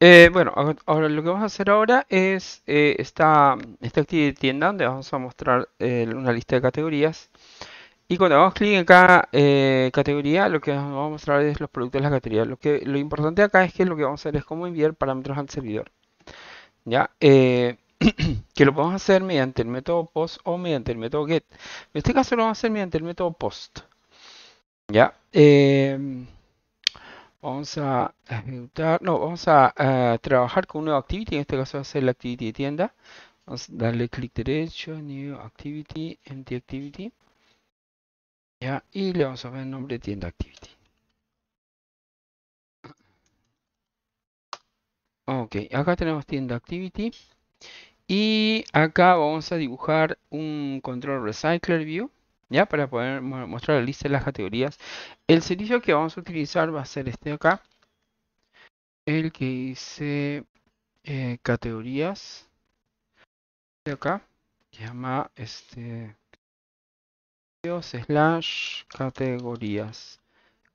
Eh, bueno, ahora lo que vamos a hacer ahora es eh, esta, esta actividad de tienda donde vamos a mostrar eh, una lista de categorías. Y cuando a clic en cada categoría, lo que vamos a mostrar es los productos de la categoría. Lo, que, lo importante acá es que lo que vamos a hacer es cómo enviar parámetros al servidor. ¿Ya? que lo podemos hacer mediante el método post o mediante el método get. En este caso lo vamos a hacer mediante el método post. ¿Ya? Vamos a ejecutar, no, vamos a eh, trabajar con un nuevo activity, en este caso va a ser la activity de tienda. Vamos a darle clic derecho, new activity, empty activity. y le vamos a poner el nombre de tienda activity. Ok, acá tenemos tienda activity. Y acá vamos a dibujar un control recycler view. ¿ya? Para poder mostrar la lista de las categorías. El servicio que vamos a utilizar va a ser este de acá. El que dice eh, categorías. De acá. llama este slash categorías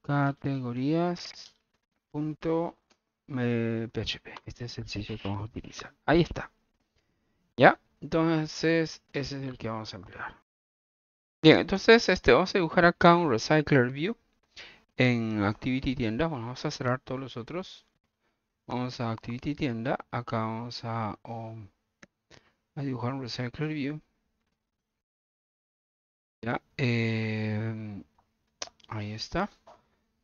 categorías punto php eh, este es el sitio que vamos a utilizar ahí está ya entonces ese es el que vamos a emplear Bien, entonces este, vamos a dibujar acá un Recycler View en Activity Tienda. vamos a cerrar todos los otros. Vamos a Activity Tienda. Acá vamos a, um, dibujar un Recycler View. Ya, em, ahí está.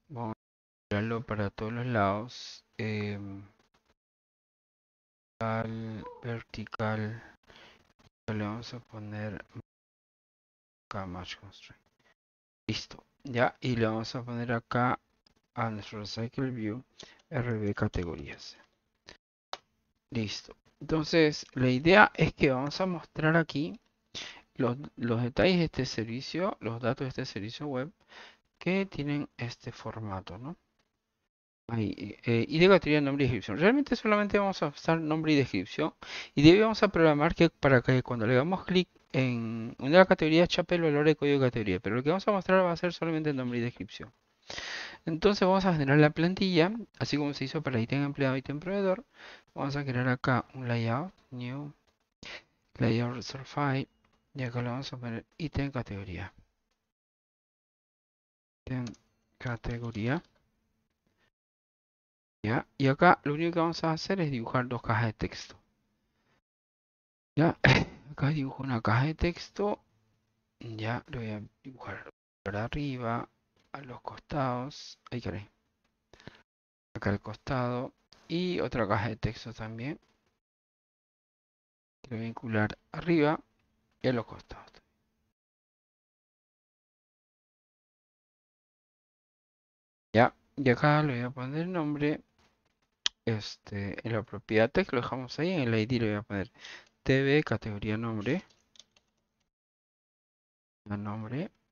Vamos a mirarlo para todos los lados. Em, vertical, vertical. Le vamos a poner acá match constraint listo ya y le vamos a poner acá a nuestro cycle view rb categorías listo entonces la idea es que vamos a mostrar aquí los, detalles de este servicio, los datos de este servicio web que tienen este formato, eh, y de categoría nombre y descripción. Realmente solamente vamos a usar nombre y descripción y debemos a programar que para que cuando le damos clic en una de las categorías Chapel valor de código de categoría, pero lo que vamos a mostrar va a ser solamente el nombre y descripción. Entonces vamos a generar la plantilla, así como se hizo para ítem empleado y ítem proveedor. Vamos a crear acá un layout, new, layout reserve file, y acá le vamos a poner ítem categoría. Ítem categoría. ¿Ya? Y acá lo único que vamos a hacer es dibujar dos cajas de texto. ¿Ya? acá dibujo una caja de texto. Ya lo voy a dibujar por arriba, a los costados. Ahí caray. Acá al costado. Y otra caja de texto también. Lo vincular arriba y a los costados. Ya, y acá le voy a poner el nombre. Este, en la propiedad text lo dejamos ahí, en el ID le voy a poner TV, categoría nombre.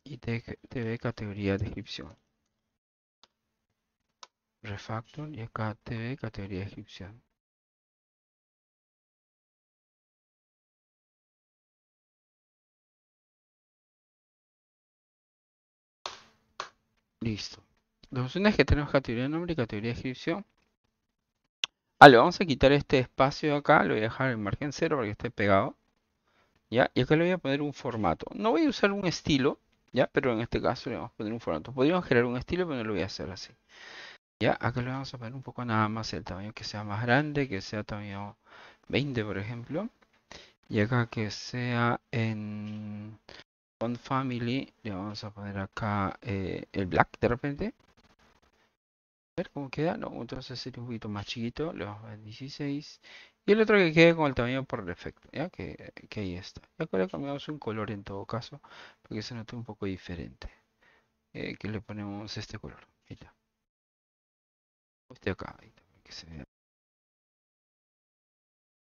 y TV, categoría descripción. Refactor y acá TV, categoría descripción. Listo. Las opciones que tenemos categoría nombre y categoría descripción Ah, le vamos a quitar este espacio de acá, lo voy a dejar en margen cero para que esté pegado. ¿Ya? Y acá le voy a poner un formato. No voy a usar un estilo, ¿ya? Pero en este caso le vamos a poner un formato. Podríamos generar un estilo, pero no lo voy a hacer así. ¿Ya? Acá le vamos a poner un poco nada más el tamaño que sea más grande, que sea tamaño 20, por ejemplo. Y acá que sea en... Font Family, le vamos a poner acá eh, el black de repente ver cómo queda. No, entonces sería un poquito más chiquito. Le vamos a dar 16. Y el otro que quede con el tamaño por defecto. ¿ya? Que, que ahí está. Ya le cambiamos un color en todo caso. Porque se nota un poco diferente. Eh, que le ponemos este color. Ahí este acá. que se vea.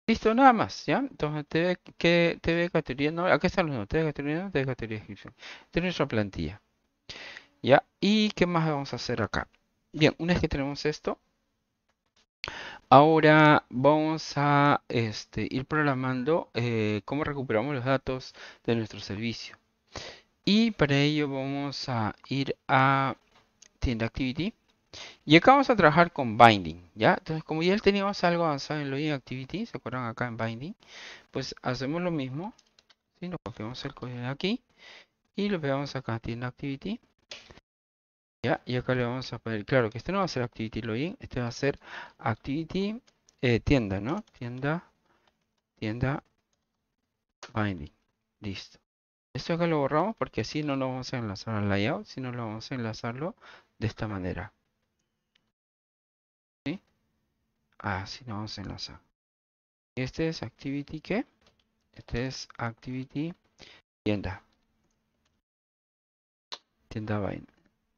Listo, nada más, ¿ya? Entonces, TV, que, TV categoría, no, acá están los no, TV categoría no, descripción. nuestra plantilla. ¿Ya? ¿Y qué más vamos a hacer acá? Bien, una vez que tenemos esto, ahora vamos a este, ir programando eh, cómo recuperamos los datos de nuestro servicio. Y para ello vamos a ir a Tienda Activity. Y acá vamos a trabajar con Binding, ¿ya? Entonces, como ya teníamos algo avanzado en Login Activity, ¿se acuerdan acá en Binding? Pues hacemos lo mismo, si Nos copiamos el código de aquí y lo pegamos acá, Tienda Activity. Y acá le vamos a poner, claro que este no va a ser Activity Login, este va a ser Activity eh, Tienda, ¿no? Tienda, tienda Binding. Listo. Esto acá lo borramos porque así no lo vamos a enlazar al layout, sino lo vamos a enlazarlo de esta manera. ¿Sí? Así ah, no vamos a enlazar. Este es Activity, ¿qué? Este es Activity Tienda. Tienda Binding.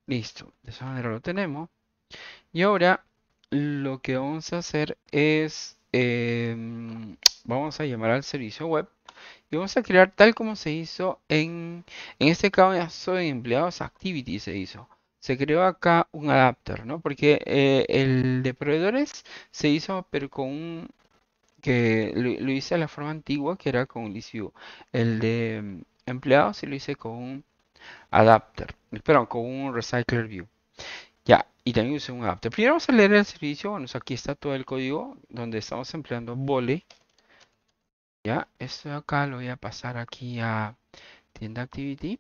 Listo, de esa manera lo tenemos. Y ahora lo que vamos a hacer es, em, vamos a llamar al servicio web y vamos a crear tal como se hizo en, en este caso de empleados activity se hizo. Se creó acá un adapter, ¿no? Porque eh, el de proveedores se hizo pero con un, que lo, hice a la forma antigua que era con DCU. El de em, empleados se lo hice con un adapter, espero con un recycler view. Ya, y también usé un adapter. Primero vamos a leer el servicio. Bueno, aquí está todo el código donde estamos empleando bole Ya, esto de acá lo voy a pasar aquí a tienda activity.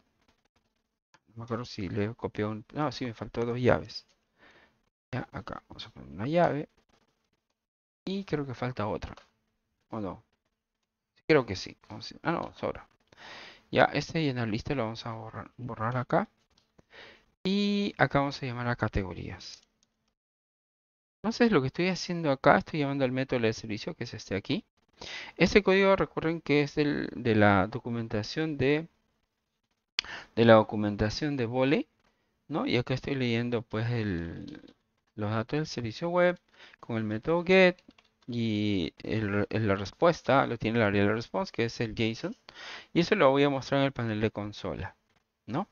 No me acuerdo si le he un... No, sí, me faltó dos llaves. Ya, acá vamos a poner una llave. Y creo que falta otra. ¿O no? Creo que sí. Vamos a... Ah, no, sobra. Ya, este llenar lista lo vamos a borrar, acá. Y acá vamos a llamar a categorías. Entonces lo que estoy haciendo acá, estoy llamando al método de servicio, que es este aquí. Este código recuerden que es de la documentación de de la documentación de vole. ¿no? Y acá estoy leyendo pues los datos del servicio web con el método get, y la respuesta lo tiene el área de la response que es el JSON y eso lo voy a mostrar en el panel de consola ¿no?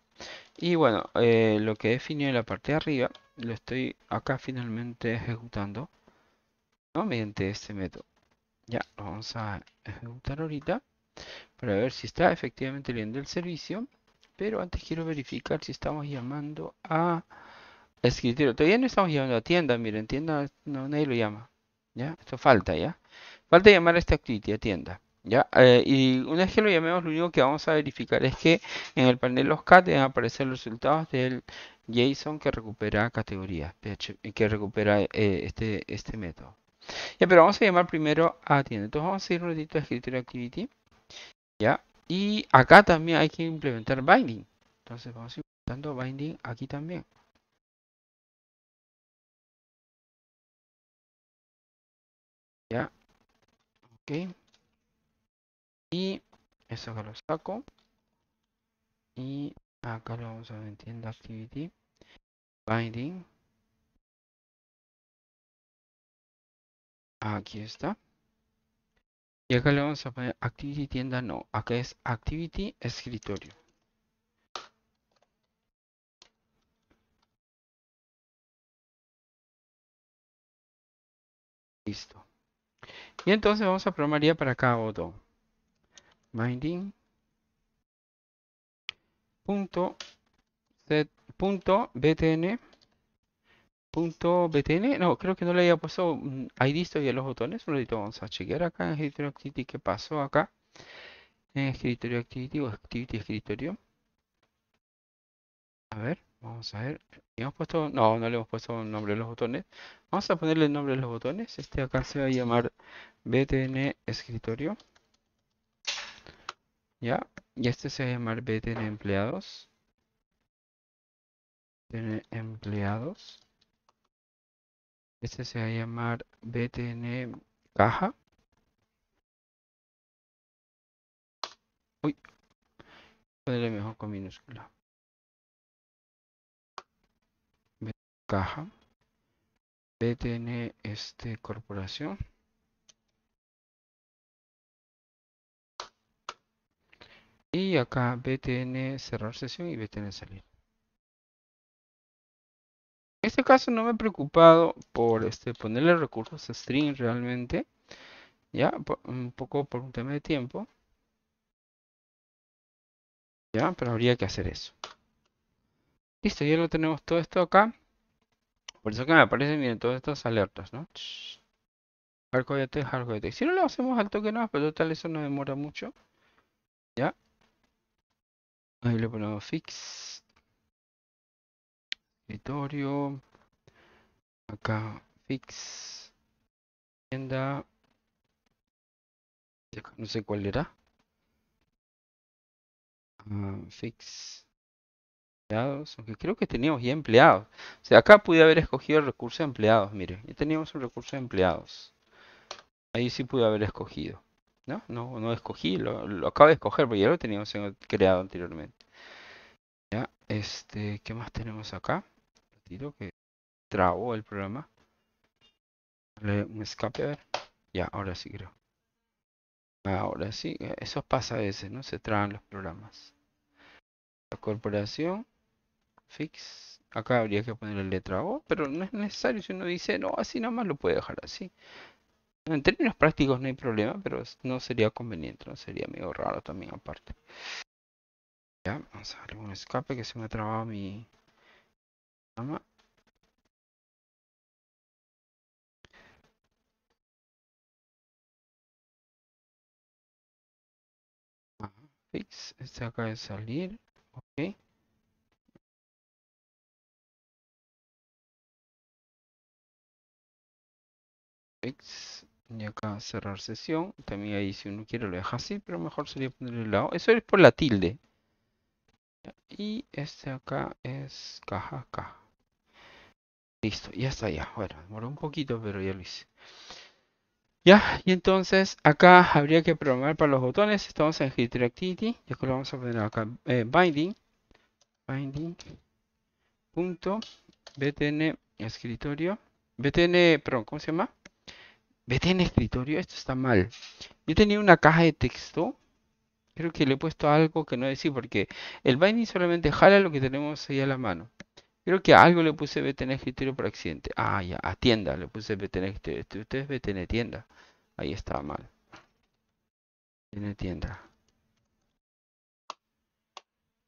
y bueno eh, lo que definió en la parte de arriba lo estoy acá finalmente ejecutando ¿no? mediante este método ya lo vamos a ejecutar ahorita para ver si está efectivamente leyendo el servicio pero antes quiero verificar si estamos llamando a escritorio todavía no estamos llamando a tienda miren tienda no nadie lo llama ¿Ya? Esto falta, ¿ya? Falta llamar a esta activity a tienda. ¿Ya? Eh, y una vez que lo llamemos, lo único que vamos a verificar es que en el panel los CAT deben aparecer los resultados del JSON que recupera categorías eh, que recupera eh, este, este método. Ya, pero vamos a llamar primero a tienda. Entonces vamos a ir un ratito a activity. ¿Ya? Y acá también hay que implementar binding. Entonces vamos implementando binding aquí también. Ya. Ok. Y eso acá lo saco. Y acá lo vamos a ver en activity. Binding. Aquí está. Y acá le vamos a poner activity tienda no. Acá es activity escritorio. Listo. Y entonces vamos a programar ya para cada botón. Binding. Punto, punto btn. Punto No, creo que no le había puesto mm, listo ya los botones. Un vamos a chequear acá en escritorio activity qué pasó acá. En escritorio activity o activity escritorio. A ver. Vamos a ver. hemos puesto. No, no le hemos puesto un nombre a los botones. Vamos a ponerle el nombre a los botones. Este acá se va a llamar BTN escritorio. Ya. Y este se va a llamar BTN empleados. BTN empleados. Este se va a llamar BTN caja. Uy. Ponerle mejor con minúscula. caja BTN este corporación y acá BTN cerrar sesión y BTN salir en este caso no me he preocupado por este ponerle recursos a string realmente ya un poco por un tema de tiempo ya pero habría que hacer eso listo ya lo tenemos todo esto acá por eso que me aparecen miren, todas estas alertas, ¿no? te, arco de Si no lo hacemos alto que no, pero tal eso no demora mucho. ¿Ya? Ahí le ponemos fix. Escritorio. Acá fix. Tienda. No sé cuál era. Ah, fix aunque creo que teníamos ya empleados. O sea, acá pude haber escogido el recurso de empleados, miren, ya teníamos un recurso de empleados. Ahí sí pude haber escogido. No, no, no escogí, lo, acabo de escoger, porque ya lo teníamos creado anteriormente. Ya, este, ¿qué más tenemos acá? Tiro que trabó el programa. un escape, a ver. Ya, ahora sí creo. Ahora sí, eso pasa a veces, ¿no? Se traban los programas. La corporación fix. Acá habría que poner la letra O, pero no es necesario si uno dice, no, así nada más lo puede dejar así. En términos prácticos no hay problema, pero no sería conveniente, no sería medio raro también aparte. Ya, vamos a darle un escape que se me ha trabado mi ah, Fix, este acá de salir, ok. y acá cerrar sesión. También ahí si uno quiere lo deja así, pero mejor sería ponerlo al lado. Eso es por la tilde. Y este acá es caja acá. Listo, ya está ya. Bueno, demoró un poquito, pero ya lo hice. Ya, y entonces acá habría que programar para los botones. Estamos en activity Y acá lo vamos a poner acá. Eh, binding. Binding. Punto. BTN escritorio. BTN, perdón, ¿cómo se llama? vete en escritorio, esto está mal. Yo tenía una caja de texto, creo que le he puesto algo que no decir, porque el Binding solamente jala lo que tenemos ahí a la mano. Creo que algo le puse vete en escritorio por accidente. Ah, ya, a tienda le puse vete en escritorio. Este, ustedes vete en tienda. Ahí estaba mal. En tienda.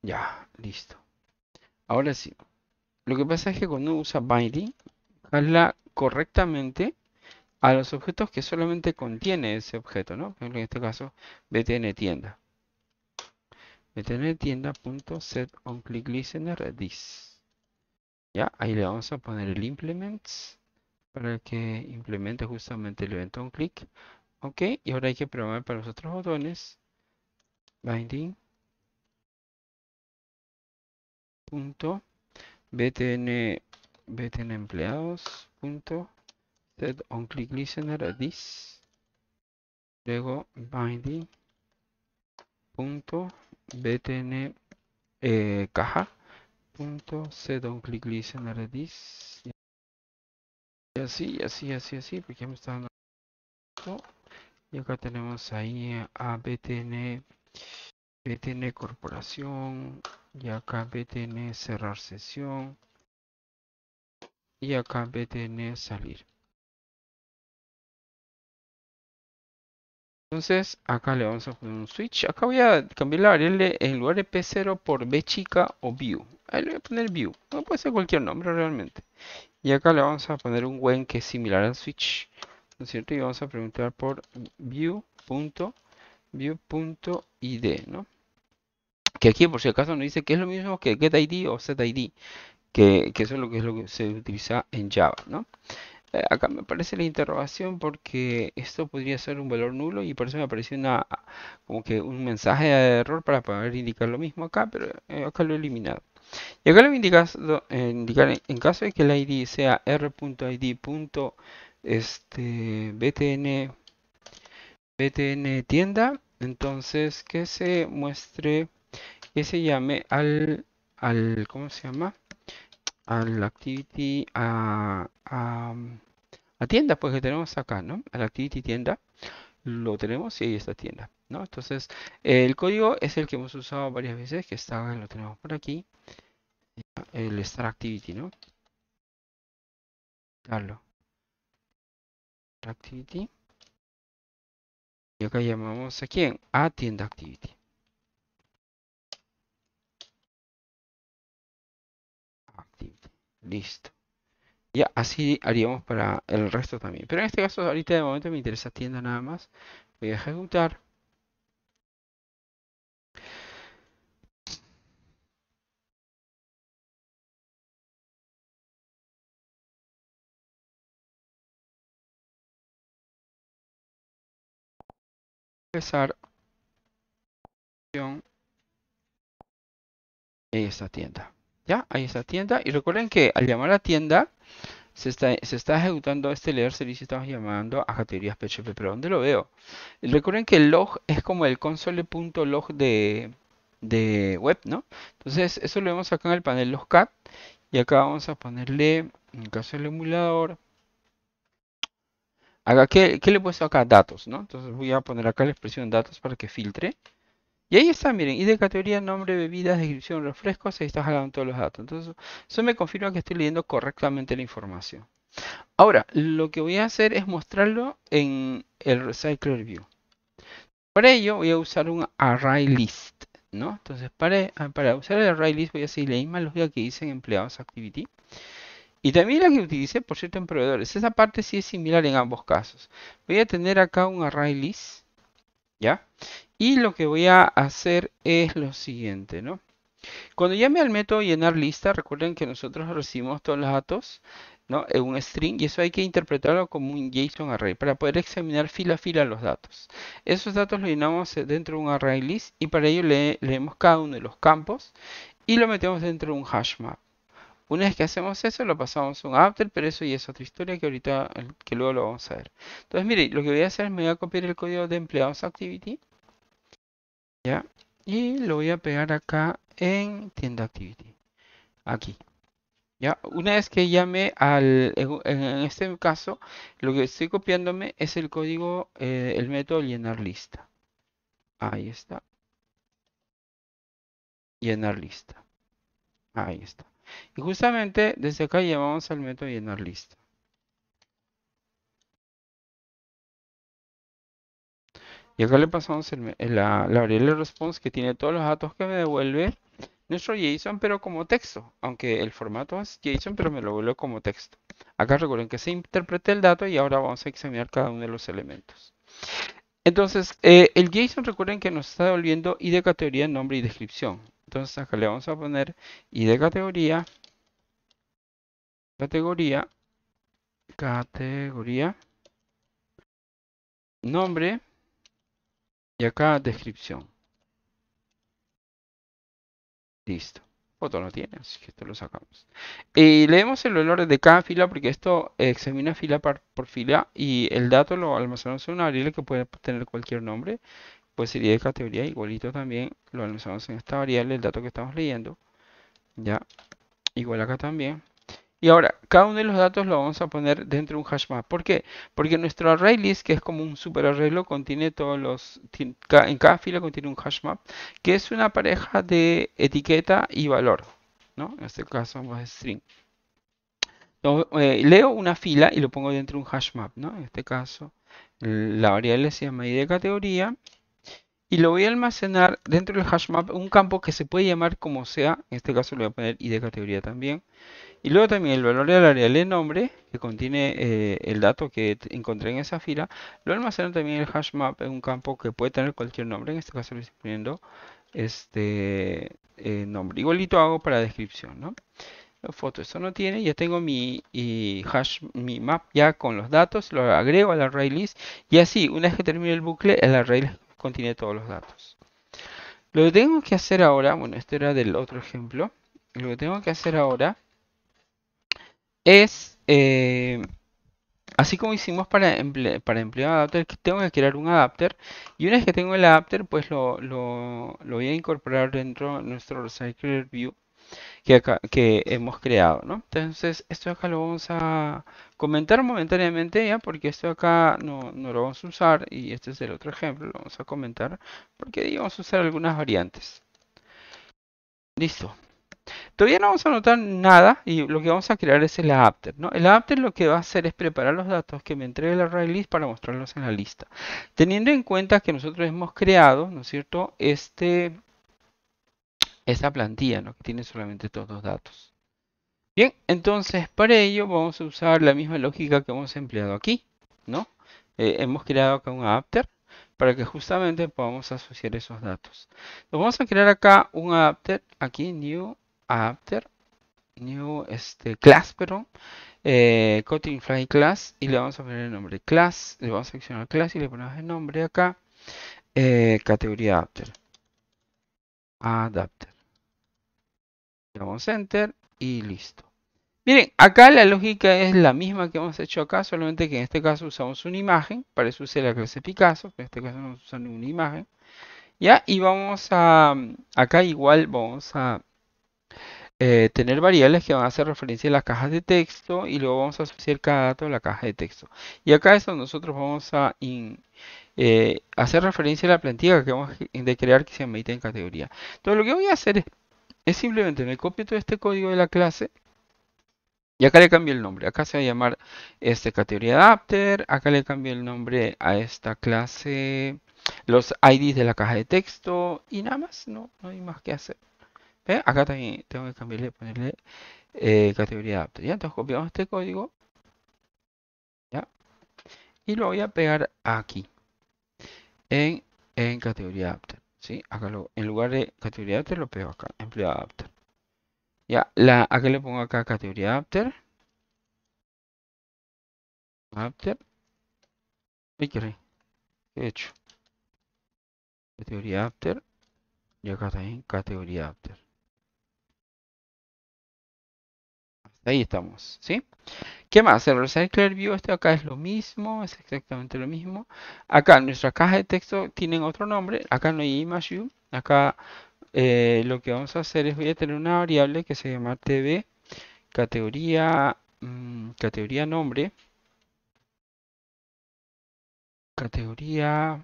Ya, listo. Ahora sí. Lo que pasa es que cuando usa binding, jala correctamente a los objetos que solamente contiene ese objeto, ¿no? En este caso, btn tienda. btn this. Ya, ahí le vamos a poner el implements para que implemente justamente el evento onClick. Ok, y ahora hay que programar para los otros botones. Binding. Punto. btn, empleados. Punto on click listener a this luego binding punto btn eh, caja punto set onClick listener this y así así así así porque me está dando y acá tenemos ahí eh, a btn btn corporación y acá btn cerrar sesión y acá btn salir Entonces acá le vamos a poner un switch. Acá voy a cambiar la variable en lugar de P0 por B chica o view. Ahí le voy a poner view. No puede ser cualquier nombre realmente. Y acá le vamos a poner un when que es similar al switch. ¿No es cierto? Y vamos a preguntar por view.id, ¿no? Que aquí por si acaso nos dice que es lo mismo que getID o setID. Que, que eso es lo que es lo que se utiliza en Java, ¿no? Eh, acá me aparece la interrogación porque esto podría ser un valor nulo y por eso me apareció una, como que un mensaje de error para poder indicar lo mismo acá, pero eh, acá lo he eliminado. Y acá lo voy a eh, indicar en caso de que el ID sea r.id. Este, btn, btn tienda, entonces que se muestre, que se llame al, al ¿cómo se llama? al activity, a, a, tienda, pues que tenemos acá, ¿no? Al activity tienda, lo tenemos y esta tienda, ¿no? Entonces, el código es el que hemos usado varias veces, que está, lo tenemos por aquí, el star activity, ¿no? Darlo. Activity. Y acá llamamos a A tienda activity. Listo. Y así haríamos para el resto también. Pero en este caso ahorita de momento me interesa tienda nada más. Voy a ejecutar. Empezar. En esta tienda. Ya, ahí está tienda. Y recuerden que al llamar a tienda, se está, ejecutando este leer servicio, estamos llamando a categorías PHP, pero ¿dónde lo veo? Recuerden que el log es como el console.log de, de web, ¿no? Entonces, eso lo vemos acá en el panel logcat. Y acá vamos a ponerle, en el caso del emulador, acá, ¿qué, le he puesto acá? Datos, ¿no? Entonces voy a poner acá la expresión datos para que filtre. Y ahí está, miren, y de categoría, nombre, bebidas, descripción, refrescos, ahí está jalando todos los datos. Entonces, eso me confirma que estoy leyendo correctamente la información. Ahora, lo que voy a hacer es mostrarlo en el Recycler View. Para ello voy a usar un array list, ¿no? Entonces, para, para usar el array list voy a seguir la misma lógica que hice en empleados activity. Y también la que utilicé, por cierto, en proveedores. Esa parte sí es similar en ambos casos. Voy a tener acá un array list, ¿ya? Y lo que voy a hacer es lo siguiente, ¿no? Cuando llame al método llenar lista, recuerden que nosotros recibimos todos los datos ¿no? en un string y eso hay que interpretarlo como un JSON array para poder examinar fila a fila los datos. Esos datos los llenamos dentro de un array list y para ello le leemos cada uno de los campos y lo metemos dentro de un hash map. Una vez que hacemos eso, lo pasamos a un after, pero eso y es otra historia que ahorita, que luego lo vamos a ver. Entonces, mire, lo que voy a hacer es me voy a copiar el código de empleados activity y lo voy a pegar acá en tienda activity. Aquí. ¿Ya? Una vez que llame al, en, este caso, lo que estoy copiándome es el código, eh, el método llenar lista. Ahí está. Llenar lista. Ahí está. Y justamente desde acá llamamos al método llenar lista. Y acá le pasamos eh, la, variable response que tiene todos los datos que me devuelve nuestro JSON, pero como texto. Aunque el formato es JSON, pero me lo vuelve como texto. Acá recuerden que se interpreta el dato y ahora vamos a examinar cada uno de los elementos. Entonces, eh, el JSON recuerden que nos está devolviendo ID categoría, nombre y descripción. Entonces acá le vamos a poner ID categoría, categoría, categoría, nombre, y acá descripción. Listo. Foto no tiene, así que esto lo sacamos. Y eh, leemos el valor de cada fila porque esto examina fila por, por fila y el dato lo almacenamos en una variable que puede tener cualquier nombre. Pues sería de categoría igualito también. Lo almacenamos en esta variable, el dato que estamos leyendo. Ya. Igual acá también. Y ahora, cada uno de los datos lo vamos a poner dentro de un hash map. ¿Por qué? Porque nuestro ArrayList, que es como un super arreglo, contiene todos los. En cada fila contiene un HashMap, que es una pareja de etiqueta y valor. ¿no? En este caso vamos a string. Eh, leo una fila y lo pongo dentro de un hash En este caso, la variable se llama id categoría. Y lo voy a almacenar dentro del hash map un campo que se puede llamar como sea. En este caso, le voy a poner id categoría también. Y luego también el valor del área de nombre, que contiene eh, el dato que encontré en esa fila, lo almaceno también el hash map en un campo que puede tener cualquier nombre, en este caso le estoy poniendo este eh, nombre. Igualito hago para descripción, La foto, esto no tiene, ya tengo mi y hash, mi map ya con los datos, lo agrego al array list y así, una vez que termine el bucle, el array contiene todos los datos. Lo que tengo que hacer ahora, bueno, este era del otro ejemplo, lo que tengo que hacer ahora es, eh, así como hicimos para, para emplear adapter, adapter, tengo que crear un adapter. Y una vez que tengo el adapter, pues lo, voy a incorporar dentro de nuestro Recycler View. Que, que, hemos creado, Entonces, esto acá lo vamos a comentar momentáneamente ya, porque esto acá no, lo vamos a usar y este es el otro ejemplo, lo vamos a comentar porque vamos a usar algunas variantes. Listo. Todavía no vamos a anotar nada y lo que vamos a crear es el adapter. ¿no? El adapter lo que va a hacer es preparar los datos que me entregue la array list para mostrarlos en la lista. Teniendo en cuenta que nosotros hemos creado, ¿no es cierto?, este, esta plantilla, ¿no? que tiene solamente todos los datos. Bien, entonces para ello vamos a usar la misma lógica que hemos empleado aquí, ¿no? Eh, hemos creado acá un adapter para que justamente podamos asociar esos datos. vamos a crear acá un adapter, aquí, en new adapter, new este, class, perdón, eh, Fly class y le vamos a poner el nombre class, le vamos a seleccionar class y le ponemos el nombre acá, eh, categoría adapter, adapter. Le damos enter y listo. Miren, acá la lógica es la misma que hemos hecho acá, solamente que en este caso usamos una imagen, para eso usé la clase Picasso, pero en este caso no usamos ninguna imagen. Ya, y vamos a, acá igual vamos a eh, tener variables que van a hacer referencia a las cajas de texto y luego vamos a asociar cada dato a la caja de texto. Y acá eso nosotros vamos a eh, hacer referencia a la plantilla que vamos a crear que se medita en categoría. Entonces lo que voy a hacer es, simplemente me copio todo este código de la clase y acá le cambio el nombre. Acá se va a llamar este categoría adapter, acá le cambio el nombre a esta clase, los IDs de la caja de texto y nada más, no hay más que hacer. ¿Eh? Acá también tengo que cambiarle, ponerle eh, categoría adapter. ¿ya? Entonces copiamos este código. ¿ya? Y lo voy a pegar aquí. En, en categoría adapter. ¿sí? Acá en lugar de categoría adapter lo pego acá. Empleado adapter. Ya, la, acá le pongo acá categoría adapter. Adapter. Uy, qué he hecho? Categoría adapter. Y acá también categoría adapter. Ahí estamos, ¿sí? ¿Qué más? El Recycler View, esto acá es lo mismo, es exactamente lo mismo. Acá nuestra caja de texto tienen otro nombre, acá no hay image view. Acá eh, lo que vamos a hacer es, voy a tener una variable que se llama tv, categoría, mm, categoría nombre, categoría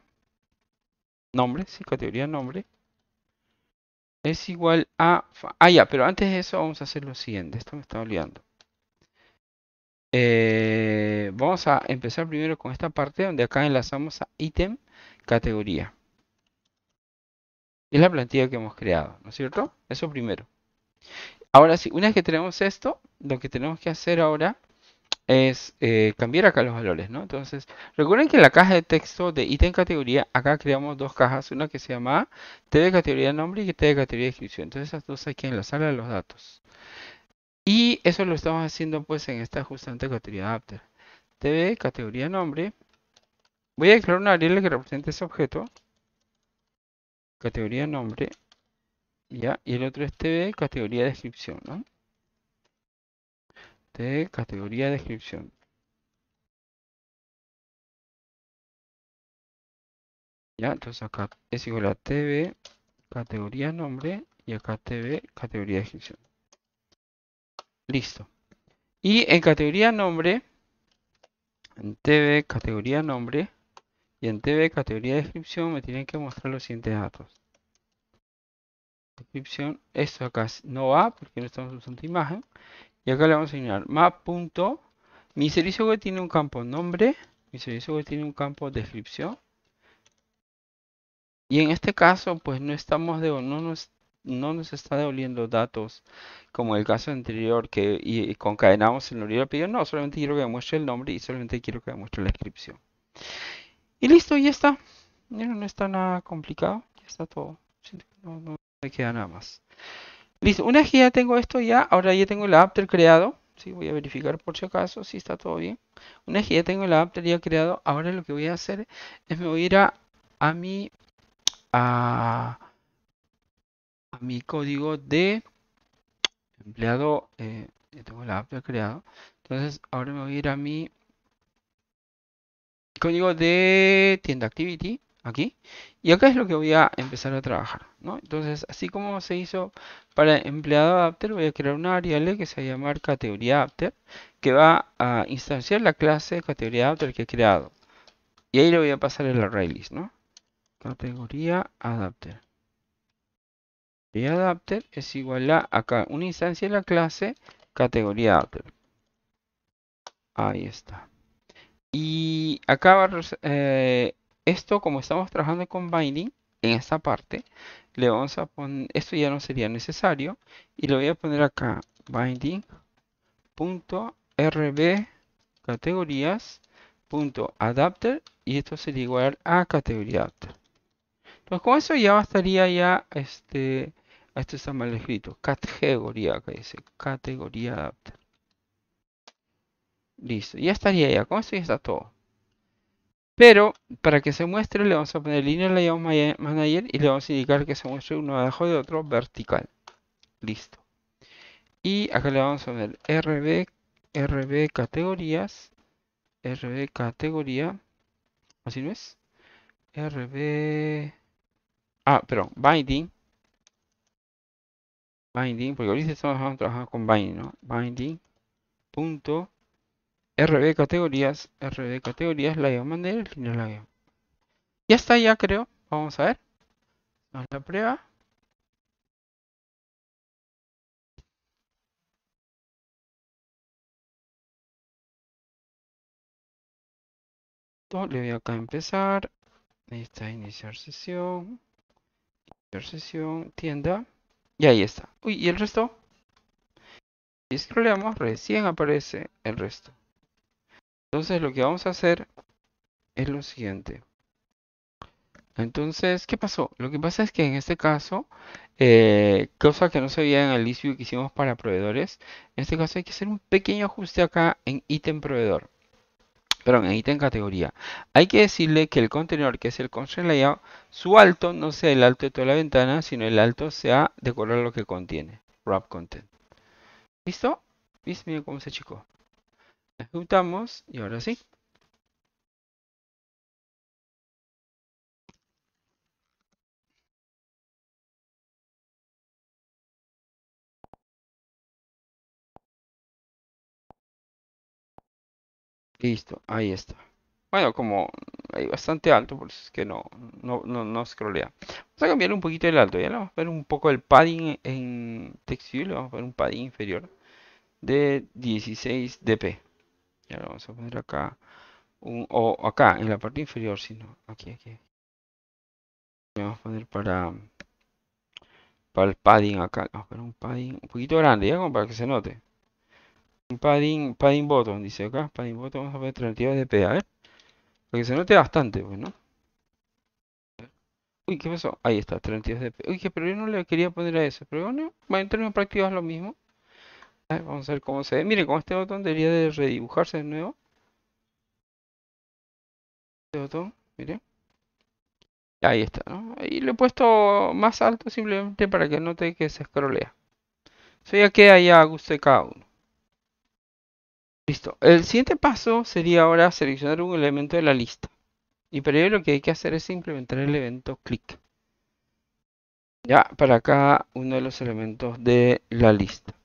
nombre, sí, categoría nombre es igual a... Ah, ya, pero antes de eso vamos a hacer lo siguiente. Esto me está olvidando. Eh, vamos a empezar primero con esta parte donde acá enlazamos a ítem categoría. Es la plantilla que hemos creado, ¿no es cierto? Eso primero. Ahora sí, una vez que tenemos esto, lo que tenemos que hacer ahora es eh, cambiar acá los valores, ¿no? Entonces, recuerden que en la caja de texto de ítem categoría, acá creamos dos cajas, una que se llama tv categoría nombre y T categoría descripción. Entonces, esas dos aquí en la sala de los datos. Y eso lo estamos haciendo pues en esta justamente categoría adapter. Tv categoría nombre. Voy a declarar una variable que represente ese objeto. Categoría nombre. Ya, y el otro es TV, categoría descripción, ¿no? de categoría descripción. Ya, entonces acá es igual a TV, categoría nombre, y acá TV, categoría descripción. Listo. Y en categoría nombre, en TV, categoría nombre, y en TV, categoría descripción, me tienen que mostrar los siguientes datos. Descripción, esto acá no va porque no estamos usando imagen. Y acá le vamos a asignar map. Punto. Mi servicio web tiene un campo nombre. Mi servicio web tiene un campo descripción. Y en este caso, pues no estamos de, no nos, no nos está devolviendo datos como el caso anterior que y, y concadenamos en el pedido. No, solamente quiero que demuestre el nombre y solamente quiero que muestre la descripción. Y listo, ya está. No, no está nada complicado. Ya está todo. no me queda nada más. Listo, una vez ya tengo esto ya, ahora ya tengo el adapter creado. ¿sí? Voy a verificar por si acaso si está todo bien. Una vez ya tengo el adapter ya creado, ahora lo que voy a hacer es me voy a ir a, mi a, mi código de empleado. Eh, ya tengo el adapter creado. Entonces ahora me voy a ir a mi código de tienda activity aquí. Y acá es lo que voy a empezar a trabajar, ¿no? Entonces, así como se hizo para empleado adapter, voy a crear un variable que se va a llamar categoría adapter, que va a instanciar la clase categoría adapter que he creado. Y ahí le voy a pasar el array list, ¿no? Categoría adapter. y adapter es igual a acá, una instancia de la clase categoría adapter. Ahí está. Y acá va, eh, esto, como estamos trabajando con binding, en esta parte, le vamos a poner, esto ya no sería necesario, y lo voy a poner acá, binding.rb categorías punto adapter y esto sería igual a categoría adapter entonces con eso ya bastaría ya este esto está mal escrito categoría que dice categoría adapter listo ya estaría ya con esto ya está todo pero para que se muestre le vamos a poner línea Layout Manager y le vamos a indicar que se muestre uno abajo de otro vertical. Listo. Y acá le vamos a poner RB, RB categorías, RB categoría, así no es, RB, ah, perdón, binding, binding, porque ahorita estamos trabajando con binding, ¿no? Binding, punto, RB categorías, RB categorías, la y Mandel, la a... Ya está, ya creo. Vamos a ver. Vamos a la prueba. Le voy acá a empezar. Ahí está, iniciar sesión. Iniciar sesión, tienda. Y ahí está. Uy, ¿y el resto? Si scrollamos, recién aparece el resto. Entonces lo que vamos a hacer es lo siguiente. Entonces, ¿qué pasó? Lo que pasa es que en este caso, eh, cosa que no se veía en el list que hicimos para proveedores, en este caso hay que hacer un pequeño ajuste acá en ítem proveedor. Perdón, en ítem categoría. Hay que decirle que el contenedor, que es el content layout, su alto no sea el alto de toda la ventana, sino el alto sea de color lo que contiene. Wrap content. ¿Listo? ¿Viste? Miren cómo se chicó ejecutamos y ahora sí. Listo, ahí está. Bueno, como hay bastante alto, por eso es que no, no, no, no scrollea. Vamos a cambiar un poquito el alto. Ya le vamos a ver un poco el padding en textil. vamos a ver un padding inferior de 16 dp vamos a poner acá. Un, o acá, en la parte inferior, sino aquí, aquí. Vamos a poner para, para el padding acá. Vamos a poner un padding un poquito grande, ya como para que se note. Un padding, padding bottom, dice acá. Padding bottom, vamos a poner 32 dp, a ver. Para que se note bastante, bueno pues, Uy, ¿qué pasó? Ahí está, 32 dp. Uy, que pero yo no le quería poner a eso. Pero bueno, va en términos prácticos lo mismo. Vamos a ver cómo se ve. Miren, con este botón debería de redibujarse de nuevo. Este botón, miren. Ahí está, y lo he puesto más alto simplemente para que note que se scrollea Eso ya queda ya a gusto de cada uno. Listo. El siguiente paso sería ahora seleccionar un elemento de la lista. Y para ello lo que hay que hacer es implementar el evento clic. Ya, para cada uno de los elementos de la lista.